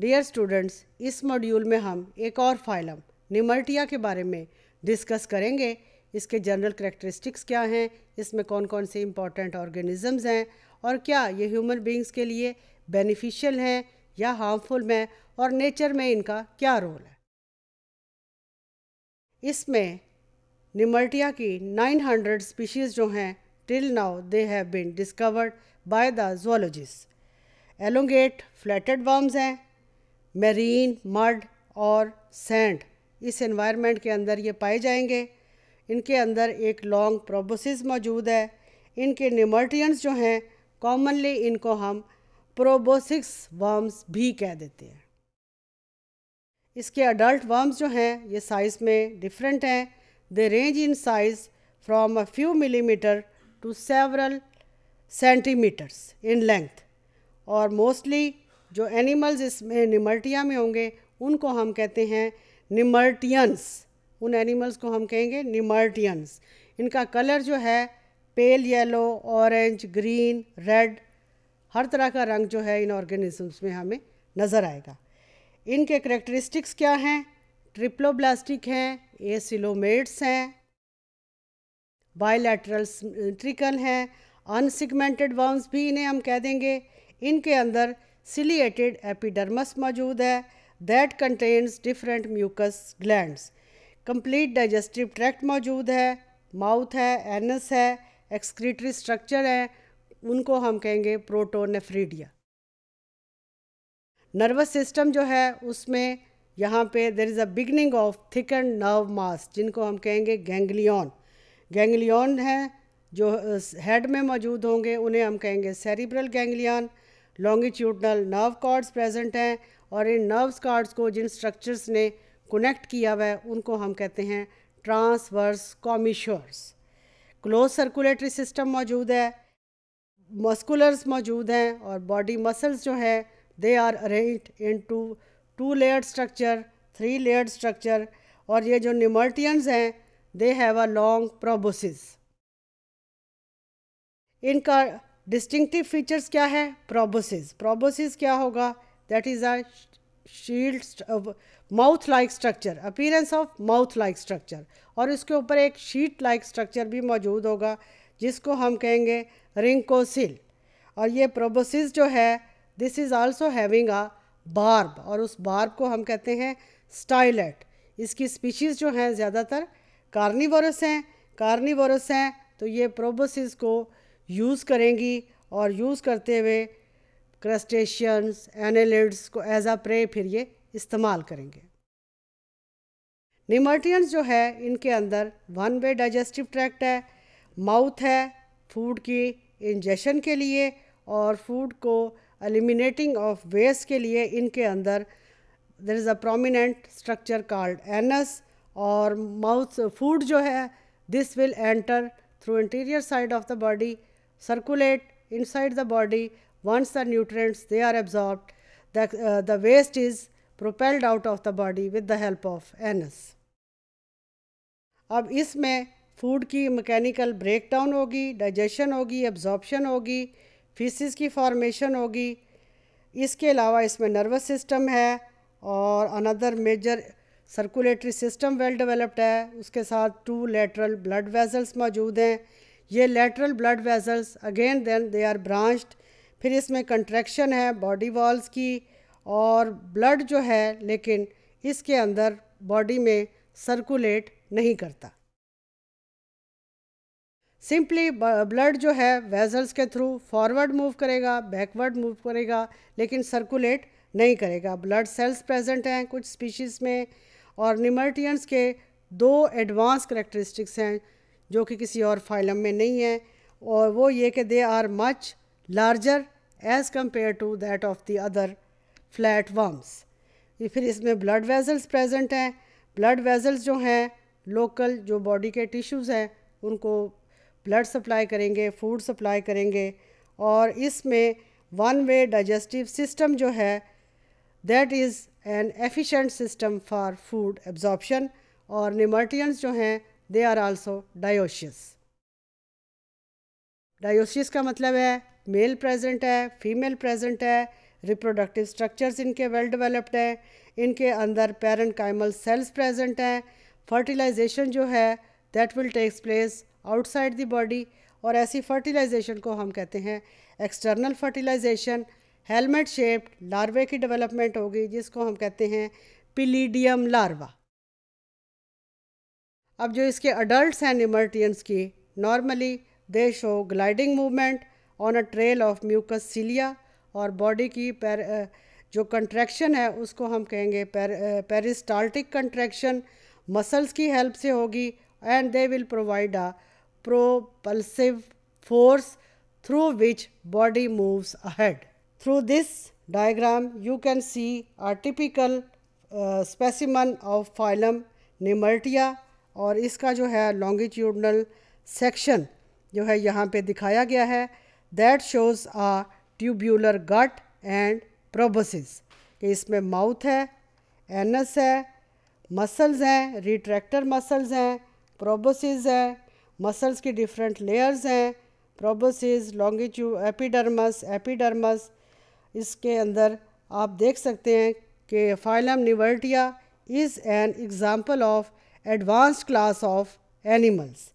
Dear students इस module में हम एक और फाइलम निमर्टिया के बारे में डिस्कस करेंगे इसके जनरल करेक्टरिस्टिक्स क्या हैं इसमें कौन कौन से इम्पॉर्टेंट ऑर्गेनिजम्स हैं और क्या ये ह्यूमन बींग्स के लिए बेनिफिशियल हैं या हार्मफुल हैं और नेचर में इनका क्या रोल है इसमें निमर्टिया की 900 स्पीशीज़ जो हैं till now they have been discovered by the zoologist elongated flattened worms हैं मेरीन मड और सैंड इस इन्वायरमेंट के अंदर ये पाए जाएंगे इनके अंदर एक लॉन्ग प्रोबोसिस मौजूद है इनके निमर्टियंस जो हैं कॉमनली इनको हम प्रोबोसिक्स वर्म्स भी कह देते हैं इसके अडल्ट वर्म्स जो हैं ये साइज़ में डिफरेंट हैं they range in size from a few millimetre to several centimetres in length और मोस्टली जो एनिमल्स इसमें निमर्टिया में होंगे उनको हम कहते हैं निमर्टियंस उन एनिमल्स को हम कहेंगे निमर्टियंस इनका कलर जो है pale yellow orange green red हर तरह का रंग जो है इन ऑर्गेनिजम्स में हमें नज़र आएगा इनके करेक्टरिस्टिक्स क्या हैं ट्रिप्लोब्लास्टिक हैं ए सिलोमेट्स हैं बायोलैटरल ट्रिकल हैं अनसिगमेंटेड बाउंस भी इन्हें हम कह देंगे इनके अंदर ciliated एपिडर्मस मौजूद है that contains different mucus glands complete digestive tract मौजूद है माउथ है एनस है एक्सक्रीटरी स्ट्रक्चर है उनको हम कहेंगे प्रोटोनेफ्रीडिया नर्वस सिस्टम जो है उसमें यहाँ पे there is a beginning of thick and nerve mass जिनको हम कहेंगे गैंग्लियन गैंग्लियन हैं जो हेड में मौजूद होंगे उन्हें हम कहेंगे cerebral ganglion longitudinal nerve cords present हैं और इन नर्व्स कार्ड्स को जिन स्ट्रक्चर्स ने कनेक्ट किया हुआ है उनको हम कहते हैं transverse commissures close circulatory system मौजूद है मस्कुलर्स मौजूद हैं और बॉडी मसल्स जो है they are arrange into two layered structure three layered structure और ये जो निमर्टियंस हैं they have a long proboscis इनका डिस्टिंक्टिव फीचर्स क्या है प्रोबोसिस प्रोबोसिस क्या होगा that is a shield mouth like structure appearance of mouth like structure और इसके ऊपर एक शीट लाइक स्ट्रक्चर भी मौजूद होगा जिसको हम कहेंगे रिंकोसिल और ये प्रोबोसिस जो है this is also having a barb और उस बार्ब को हम कहते हैं स्टाइलेट इसकी स्पीशीज़ जो हैं ज़्यादातर कार्निवोरस हैं कार्निवोरस हैं तो ये प्रोबोसिस को यूज़ करेंगी और यूज़ करते हुए क्रस्टेशियंस एनेलिड्स को एज आ प्रे फिर ये इस्तेमाल करेंगे निमर्टियंस जो है इनके अंदर वन वे डाइजेस्टिव ट्रैक्ट है माउथ है फूड की इंजेशन के लिए और फूड को एलिमिनेटिंग ऑफ वेस्ट के लिए इनके अंदर there is a prominent structure called anus और माउथ फूड जो है this will enter through interior side of the body circulate inside the body. Once the nutrients they are absorbed, the, uh, the waste is propelled out of the body with the help of anus. अब इसमें food की mechanical breakdown होगी digestion होगी absorption होगी faeces की formation होगी इसके अलावा इसमें नर्वस सिस्टम है और another major circulatory system well developed है उसके साथ टू लेटरल ब्लड वेजल्स मौजूद हैं ये lateral blood vessels again then they are branched फिर इसमें कंट्रैक्शन है बॉडी वॉल्स की और ब्लड जो है लेकिन इसके अंदर बॉडी में सर्कुलेट नहीं करता सिंपली ब्लड जो है वेजल्स के थ्रू फॉरवर्ड मूव करेगा बैकवर्ड मूव करेगा लेकिन सर्कुलेट नहीं करेगा ब्लड सेल्स प्रेजेंट हैं कुछ स्पीशीज़ में और निमर्टियंस के दो एडवांस करेक्टरिस्टिक्स हैं जो कि किसी और फाइलम में नहीं है और वो ये कि they are much larger as compare to that of the other flat worms फिर इसमें ब्लड वेजल्स प्रेजेंट हैं ब्लड वेजल्स जो हैं लोकल जो बॉडी के टिश्यूज़ हैं उनको ब्लड सप्लाई करेंगे फूड सप्लाई करेंगे और इसमें वन वे डाइजेस्टिव सिस्टम जो है that is an efficient system for food absorption और निमर्टियंस जो हैं they are also dioecious dioecious का मतलब है मेल प्रेजेंट है फीमेल प्रेजेंट है रिप्रोडक्टिव स्ट्रक्चर्स इनके वेल डेवलप्ड हैं इनके अंदर पेरेंट काइमल सेल्स प्रेजेंट हैं फर्टिलाइजेशन जो है that will takes place outside the body और ऐसी फर्टिलाइजेशन को हम कहते हैं external fertilisation helmet shaped larvae की डेवलपमेंट होगी जिसको हम कहते हैं पिलीडियम लार्वा अब जो इसके अडल्ट हैं निमर्टियंस की normally they show gliding movement on a trail of mucus cilia और बॉडी की पैर जो कंट्रैक्शन है उसको हम कहेंगे पैर पेरिस्टाल्टिक कंट्रैक्शन मसल्स की हेल्प से होगी and they will provide a propulsive force through which body moves ahead through this diagram you can see a typical specimen of phylum phylum और इसका जो है लॉन्गिट्यूडनल सेक्शन जो है यहाँ पे दिखाया गया है that shows a tubular gut and proboscis कि इसमें माउथ है एनस है मसल्स हैं रिट्रैक्टर मसल्स हैं प्रोबोसिस हैं मसल्स की डिफरेंट लेयर्स हैं प्रोबोसिस लॉन्गिट्यू एपिडर्मस एपिडर्मस इसके अंदर आप देख सकते हैं कि phylum Nemertea is an example of advanced class of animals.